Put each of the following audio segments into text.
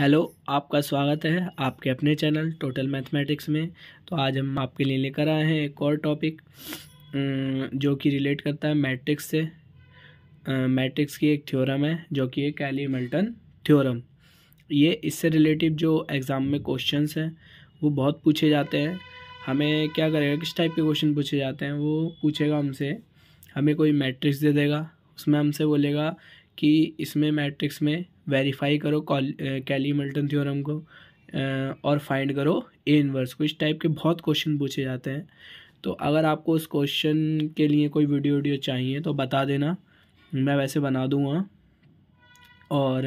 hello आपका स्वागत है आपके अपने चैनल टोटल मैथमेटिक्स में तो आज हम आपके लिए लेकर आए हैं एक और टॉपिक जो कि रिलेट करता है मैट्रिक्स से मैट्रिक्स की एक थ्योरम है जो कि है कैली मिल्टन थ्योरम ये इससे रिलेटिव जो एग्ज़ाम में क्वेश्चंस हैं वो बहुत पूछे जाते हैं हमें क्या करेगा किस टाइप के क्वेश्चन पूछे जाते हैं वो पूछेगा हमसे हमें कोई मैट्रिक्स दे देगा उसमें हमसे बोलेगा कि इसमें मैट्रिक्स में वेरीफाई करो कैली मिल्टन थ्योरम को और फाइंड करो ए इनवर्स को इस टाइप के बहुत क्वेश्चन पूछे जाते हैं तो अगर आपको उस क्वेश्चन के लिए कोई वीडियो वीडियो चाहिए तो बता देना मैं वैसे बना दूँगा और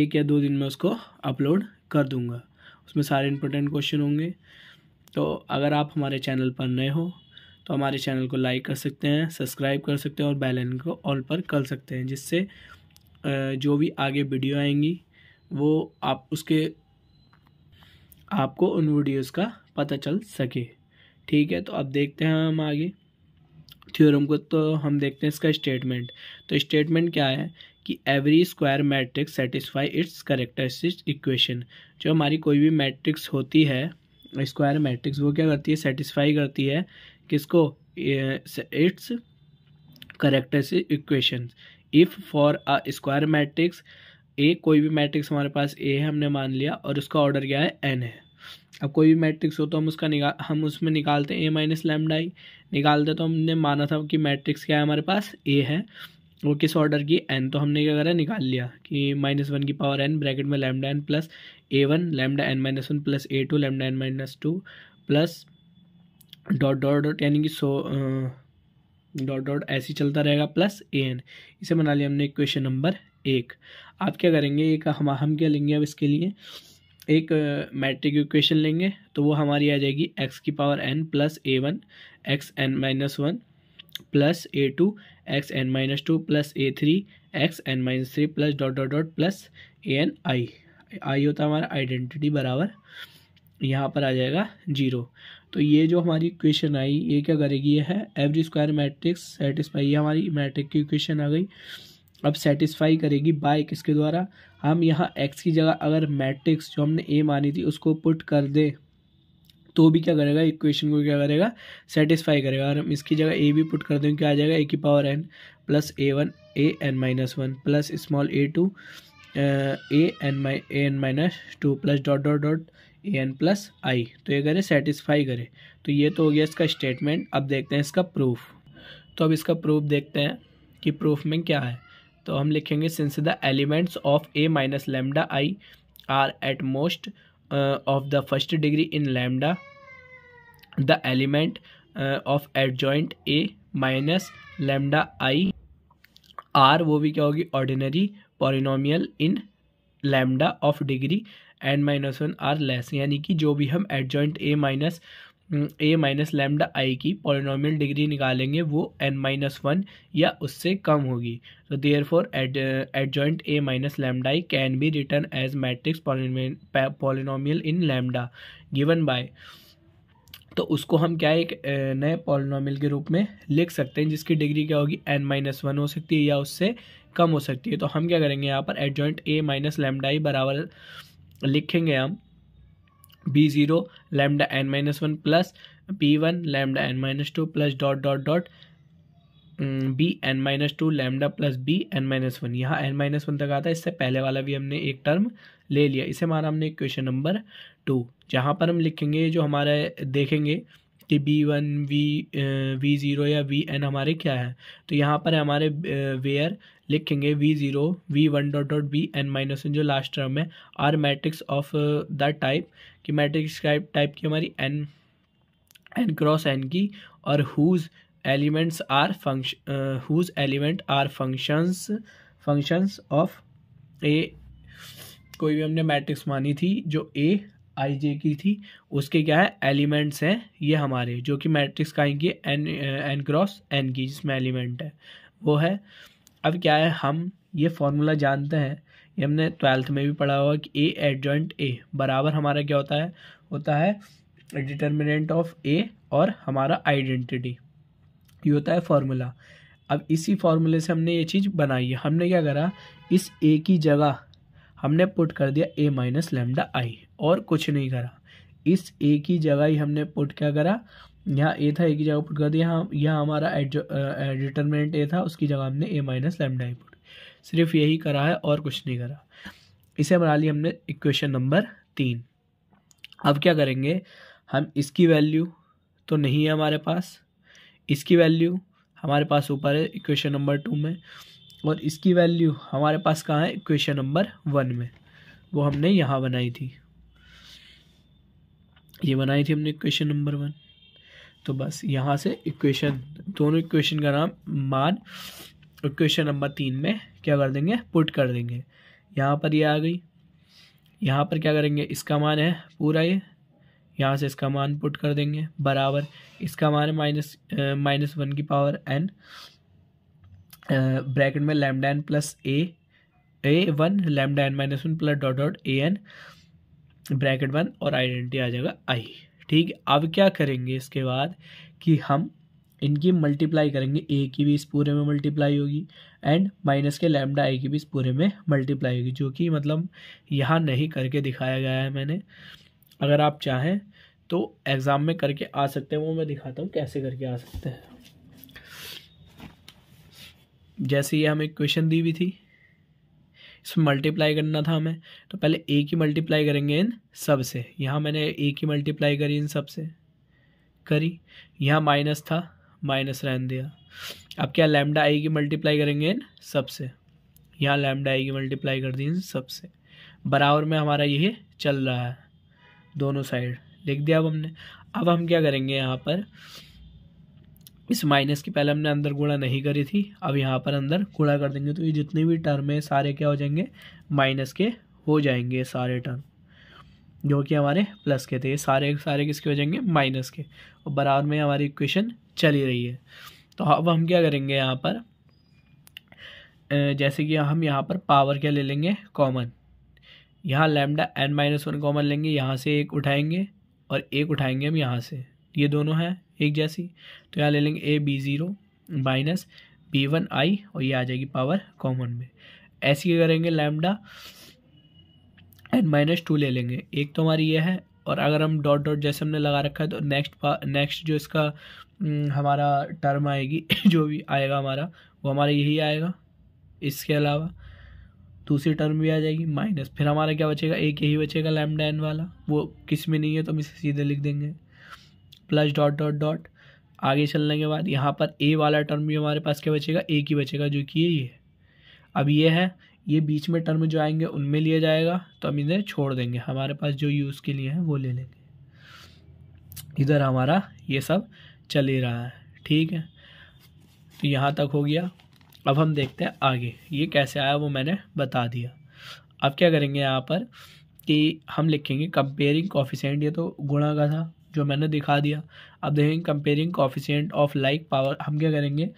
एक या दो दिन में उसको अपलोड कर दूँगा उसमें सारे इंपॉर्टेंट क्वेश्चन होंगे तो अगर आप हमारे चैनल पर नए हो तो हमारे चैनल को लाइक कर सकते हैं सब्सक्राइब कर सकते हैं और बेल आइकन को ऑल पर कर सकते हैं जिससे जो भी आगे वीडियो आएंगी वो आप उसके आपको उन वीडियोस का पता चल सके ठीक है तो अब देखते हैं हम आगे थ्योरम को तो हम देखते हैं इसका स्टेटमेंट तो स्टेटमेंट क्या है कि every square matrix satisfy its characteristic equation जो हमारी कोई भी मैट्रिक्स होती है स्क्वायर मैट्रिक्स वो क्या करती है सेटिस्फाई करती है किसको its characteristic equation if for a square matrix A कोई भी मैट्रिक्स हमारे पास ए है हमने मान लिया और उसका ऑर्डर क्या है एन है अब कोई भी मैट्रिक्स हो तो हम उसका निकाल हम उसमें निकालते हैं ए माइनस लेमडाई निकालते तो हमने माना था कि मैट्रिक्स क्या है हमारे पास ए है वो किस ऑर्डर की एन तो हमने क्या करा निकाल लिया कि माइनस वन की पावर एन ब्रैकेट में lambda N plus A one lambda N minus one plus A two lambda N minus two plus dot dot dot यानी कि सो डॉट डॉट ऐसे ही चलता रहेगा प्लस ए एन इसे बना लिया हमने क्वेश्चन नंबर एक आप क्या करेंगे एक हम हम क्या लेंगे अब इसके लिए एक मैट्रिक इक्वेशन लेंगे तो वो हमारी आ जाएगी एक्स की power N plus A one X N minus one plus A two X N minus two plus A three X N minus three plus dot dot dot plus A N I I होता हमारा identity बराबर यहाँ पर आ जाएगा zero तो ये जो हमारी इक्वेशन आई ये क्या करेगी ये है एवरी स्क्वायर मैट्रिक्स सेटिस्फाई ये हमारी मैट्रिक की इक्वेशन आ गई अब सेटिस्फाई करेगी बाय किसके द्वारा हम यहाँ एक्स की जगह अगर मैट्रिक्स जो हमने ए मानी थी उसको पुट कर दे तो भी क्या करेगा इक्वेशन को क्या करेगा सेटिस्फाई करेगा और हम इसकी जगह ए भी पुट कर दें क्या आ जाएगा ए की power N plus A one A N minus one plus small A two A N minus A N minus two plus dot dot dot A N plus I तो ये करे सेटिस्फाई करे तो ये तो हो गया इसका स्टेटमेंट अब देखते हैं इसका प्रूफ तो अब इसका प्रूफ देखते हैं कि प्रूफ में क्या है तो हम लिखेंगे since the elements of A minus lambda I are at most of the first degree in lambda the element of adjoint A minus lambda I are वो भी क्या होगी ordinary polynomial in lambda of degree N minus one or less यानी कि जो भी हम adjoint A minus A minus lambda I की पॉलिनोमियल डिग्री निकालेंगे वो एन माइनस वन या उससे कम होगी तो therefore adjoint A minus lambda I can be written as matrix polynomial in lambda given by तो उसको हम क्या एक नए पॉलिनोमियल के रूप में लिख सकते हैं जिसकी डिग्री क्या होगी एन माइनस वन हो सकती है या उससे कम हो सकती है तो हम क्या करेंगे यहाँ पर adjoint A minus lambda I बराबर लिखेंगे हम B zero lambda N minus one plus B one lambda N minus two plus dot dot dot B N minus two lambda plus B N minus one यहाँ N minus one तक आता है इससे पहले वाला भी हमने एक टर्म ले लिया इसे हमारा हमने क्वेश्चन नंबर टू जहाँ पर हम लिखेंगे जो हमारे देखेंगे कि B one V V zero या वी एन हमारे क्या है तो यहाँ पर हमारे वेयर लिखेंगे V zero V one dot dot B N minus one जो लास्ट टर्म है are matrix of the type कि मैट्रिक्स टाइप की हमारी एन एन क्रॉस एन की और whose elements are function whose element are functions functions of A कोई भी हमने मैट्रिक्स मानी थी जो ए आई जे की थी उसके क्या है एलिमेंट्स हैं ये हमारे जो कि मैट्रिक्स का आएंगे एन एन क्रॉस एन की जिसमें एलिमेंट है वो है अब क्या है हम ये फॉर्मूला जानते हैं ये हमने ट्वेल्थ में भी पढ़ा हुआ कि ए एडजॉइंट ए बराबर हमारा क्या होता है होता है डिटर्मिनेंट ऑफ ए और हमारा आइडेंटिटी ये होता है फॉर्मूला अब इसी फॉर्मूले से हमने ये चीज़ बनाई है हमने क्या करा इस ए की जगह हमने पुट कर दिया ए माइनस लेमडा आई और कुछ नहीं करा इस ए की जगह ही हमने पुट क्या करा यहाँ ए था ए की जगह पुट कर दिया यहाँ यहाँ हमारा डिटर्मिनेंट ए था उसकी जगह हमने ए माइनस लेमडा ही पुट सिर्फ यही करा है और कुछ नहीं करा इसे बना लिया हमने इक्वेशन नंबर तीन अब क्या करेंगे हम इसकी वैल्यू तो नहीं है हमारे पास इसकी वैल्यू हमारे पास ऊपर है इक्वेशन नंबर टू में और इसकी वैल्यू हमारे पास कहाँ है इक्वेशन नंबर वन में वो हमने यहाँ बनाई थी ये बनाई थी हमने इक्वेशन नंबर वन तो बस यहाँ से इक्वेशन दोनों इक्वेशन का नाम मान इक्वेशन नंबर तीन में क्या कर देंगे पुट कर देंगे यहाँ पर ये यह आ गई यहाँ पर क्या करेंगे इसका मान है पूरा ये यहाँ से इसका मान पुट कर देंगे बराबर इसका मान है माइनस माइनस वन की पावर एन ब्रैकेट में lambda N plus A A one lambda N minus one plus dot dot A N bracket one और आइडेंटिटी आ जाएगा आई ठीक अब क्या करेंगे इसके बाद कि हम इनकी मल्टीप्लाई करेंगे ए की भी इस पूरे में मल्टीप्लाई होगी एंड माइनस के लैमडा आई की भी इस पूरे में मल्टीप्लाई होगी जो कि मतलब यहाँ नहीं करके दिखाया गया है मैंने अगर आप चाहें तो एग्ज़ाम में करके आ सकते हैं वो मैं दिखाता हूँ कैसे करके आ सकते हैं जैसे ये हमें क्वेश्चन दी हुई थी इसमें मल्टीप्लाई करना था हमें तो पहले ए की मल्टीप्लाई करेंगे इन सब से यहाँ मैंने ए की मल्टीप्लाई करी इन सब से करी यहाँ माइनस था माइनस रहन दिया अब क्या लैमडा आई की मल्टीप्लाई करेंगे इन सब से यहाँ लैमडा आई की मल्टीप्लाई कर दी इन सब से बराबर में हमारा ये चल रहा है दोनों साइड लिख दिया अब हमने अब हम क्या करेंगे यहाँ पर इस माइनस की पहले हमने अंदर गुणा नहीं करी थी अब यहाँ पर अंदर गुणा कर देंगे तो ये जितने भी टर्म है सारे क्या हो जाएंगे माइनस के हो जाएंगे सारे टर्म जो कि हमारे प्लस के थे ये सारे सारे किसके हो जाएंगे माइनस के और बराबर में हमारी इक्वेशन चली रही है तो अब हम क्या करेंगे यहाँ पर जैसे कि हम यहाँ पर पावर क्या ले लेंगे कॉमन यहाँ lambda N minus one common लेंगे यहाँ से एक उठाएंगे और एक उठाएंगे हम यहाँ से ये दोनों हैं एक जैसी तो यहाँ ले लेंगे A B zero minus B one I और ये आ जाएगी पावर कॉमन में ऐसी करेंगे लैमडा एन माइनस टू ले लेंगे एक तो हमारी ये है और अगर हम डॉट डॉट जैसे हमने लगा रखा है तो नेक्स्ट नेक्स्ट जो इसका हम्म, हमारा टर्म आएगी जो भी आएगा हमारा वो हमारा यही आएगा इसके अलावा दूसरी टर्म भी आ जाएगी माइनस फिर हमारा क्या बचेगा एक यही बचेगा लैमडा एन वाला वो किस में नहीं है तो हम इसे सीधे लिख देंगे प्लस डॉट डॉट डॉट आगे चलने के बाद यहाँ पर ए वाला टर्म भी हमारे पास क्या बचेगा ए की बचेगा जो कि ये है अब ये है ये बीच में टर्म जो आएंगे उनमें लिया जाएगा तो हम इन्हें छोड़ देंगे हमारे पास जो यूज़ के लिए हैं वो ले लेंगे इधर हमारा ये सब चल ही रहा है ठीक है तो यहाँ तक हो गया अब हम देखते हैं आगे ये कैसे आया वो मैंने बता दिया अब क्या करेंगे यहाँ पर कि हम लिखेंगे कंपेयरिंग कॉफिशेंट ये तो गुणा का था जो मैंने दिखा दिया अब देखेंगे comparing coefficient of like power हम क्या करेंगे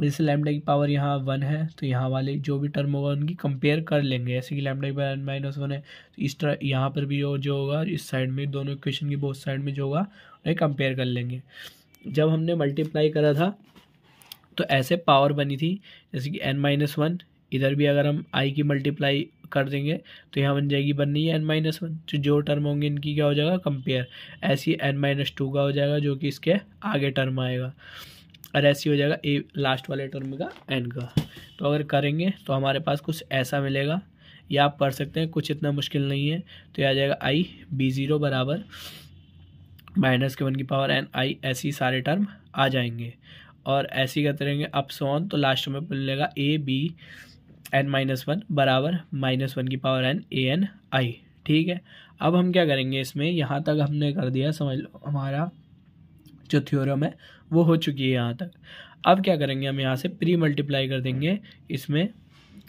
जैसे लैमडा की पावर यहाँ वन है तो यहाँ वाले जो भी टर्म होगा उनकी कंपेयर कर लेंगे जैसे कि लैमडा की पावर एन माइनस वन है तो इस तरह यहाँ पर भी जो होगा इस साइड में दोनों इक्वेशन की बहुत साइड में जो होगा उन्हें कंपेयर कर लेंगे जब हमने मल्टीप्लाई करा था तो ऐसे पावर बनी थी जैसे कि एन माइनस वन इधर भी अगर हम आई की मल्टीप्लाई कर देंगे तो यहाँ बन जाएगी बननी है एन माइनस वन जो जो टर्म होंगे इनकी क्या हो जाएगा कंपेयर ऐसी एन माइनस टू का हो जाएगा जो कि इसके आगे टर्म आएगा और ऐसी हो जाएगा ए लास्ट वाले टर्म का एन का तो अगर करेंगे तो हमारे पास कुछ ऐसा मिलेगा या आप कर सकते हैं कुछ इतना मुश्किल नहीं है तो यह आ जाएगा आई बी ज़ीरो बराबर माइनस के वन की पावर एन आई ऐसी सारे टर्म आ जाएंगे और ऐसी करते रहेंगे अप सोन तो लास्ट में मिलेगा A B N minus one बराबर माइनस वन की power N A N I ठीक है अब हम क्या करेंगे इसमें यहाँ तक हमने कर दिया समझ लो हमारा जो थ्योरम है वो हो चुकी है यहाँ तक अब क्या करेंगे हम यहाँ से प्री मल्टीप्लाई कर देंगे इसमें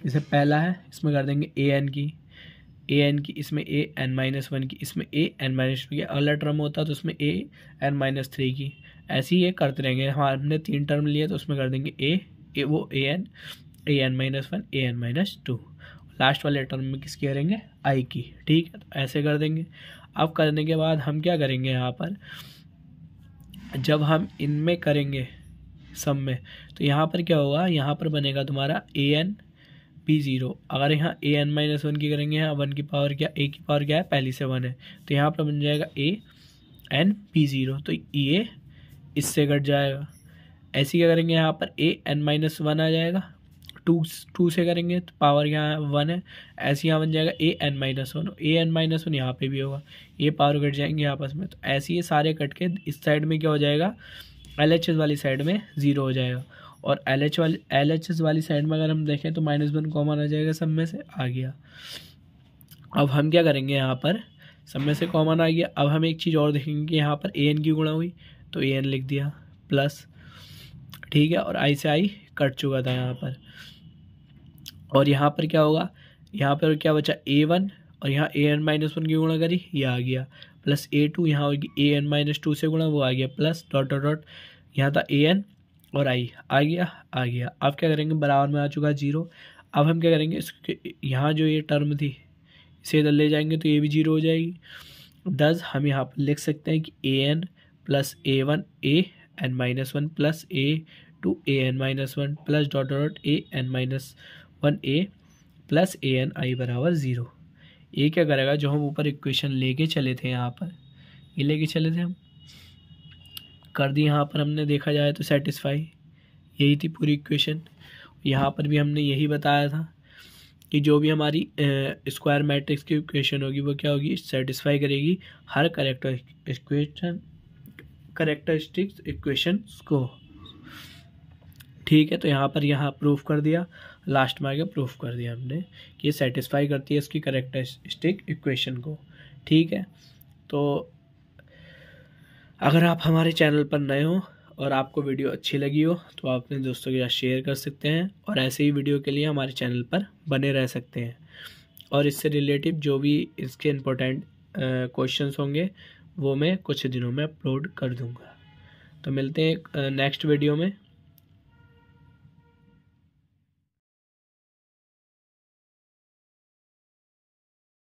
इसे पहला है इसमें कर देंगे ए एन की ए एन की इसमें ए एन माइनस वन की इसमें ए एन माइनस टू की अगला टर्म होता है तो उसमें ए एन माइनस थ्री की ऐसे ही ये करते रहेंगे हमारे हमने तीन टर्म लिए तो उसमें कर देंगे ए ए वो A N A N minus one A N minus two last वाले टर्म में किसकी करेंगे आई की ठीक है तो ऐसे कर देंगे अब करने के बाद हम क्या करेंगे यहाँ पर जब हम इनमें करेंगे सब में तो यहाँ पर क्या होगा यहाँ पर बनेगा तुम्हारा ए एन पी ज़ीरो अगर यहाँ ए एन माइनस वन की करेंगे यहाँ वन की पावर क्या ए की पावर क्या है पहली से वन है तो यहाँ पर बन जाएगा ए एन पी ज़ीरो तो ये इससे कट जाएगा ऐसे क्या करेंगे यहाँ पर ए एन माइनस वन आ जाएगा टू टू से करेंगे तो पावर यहाँ वन है ऐसे यहाँ बन जाएगा A N minus one A N minus one यहाँ पर भी होगा ये पावर कट जाएंगे आपस में तो ऐसे ये सारे कट के इस साइड में क्या हो जाएगा एल एच एस वाली साइड में ज़ीरो हो जाएगा और एल एच वाली एल एच एस वाली साइड में अगर हम देखें तो माइनस वन कॉमन आ जाएगा सब में से आ गया अब हम क्या करेंगे यहाँ पर सब में से कॉमन आ गया अब हम एक चीज़ और देखेंगे कि यहाँ पर ए एन की गुणा हुई तो ए एन लिख दिया प्लस ठीक है और आई से आई कट चुका था यहाँ पर और यहाँ पर क्या होगा यहाँ पर क्या बचा ए वन और यहाँ ए एन माइनस वन की गुणा करी ये आ गया प्लस ए टू यहाँ होगी ए एन माइनस टू से गुणा वो आ गया प्लस डॉट डॉट डॉट यहाँ था ए एन और आई आ गया आ गया अब क्या करेंगे बराबर में आ चुका जीरो अब हम क्या करेंगे इसके यहाँ जो ये टर्म थी इसे इधर ले जाएंगे तो ये भी जीरो हो जाएगी दस हम यहाँ पर लिख सकते हैं कि A N plus A one A N minus one plus A two A N minus one plus dot dot A N minus one A plus A N I बराबर ज़ीरो ये क्या करेगा जो हम ऊपर इक्वेशन लेके चले थे यहाँ पर ये लेके चले थे हम कर दी यहाँ पर हमने देखा जाए तो सेटिस्फाई यही थी पूरी इक्वेशन यहाँ पर भी हमने यही बताया था कि जो भी हमारी स्क्वायर मैट्रिक्स की इक्वेशन होगी वो क्या होगी सेटिस्फाई करेगी हर करेक्टर इक्वेशन करेक्टरिस्टिक्स इक्वेशन को ठीक है तो यहाँ पर यहाँ प्रूफ कर दिया लास्ट में आगे प्रूफ कर दिया हमने कि ये सेटिस्फाई करती है इसकी करेक्टरिस्टिक इक्वेशन को ठीक है तो अगर आप हमारे चैनल पर नए हो और आपको वीडियो अच्छी लगी हो तो आप अपने दोस्तों के साथ शेयर कर सकते हैं और ऐसे ही वीडियो के लिए हमारे चैनल पर बने रह सकते हैं और इससे रिलेटिव जो भी इसके इम्पोर्टेंट क्वेश्चंस होंगे वो मैं कुछ दिनों में अपलोड कर दूंगा तो मिलते हैं नेक्स्ट वीडियो में